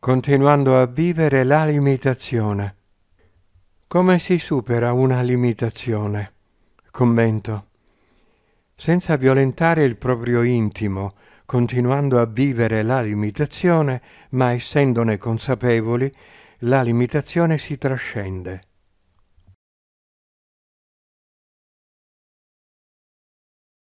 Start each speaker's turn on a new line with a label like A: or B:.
A: continuando a vivere la limitazione. Come si supera una limitazione? Commento. Senza violentare il proprio intimo, continuando a vivere la limitazione, ma essendone consapevoli, la limitazione si trascende.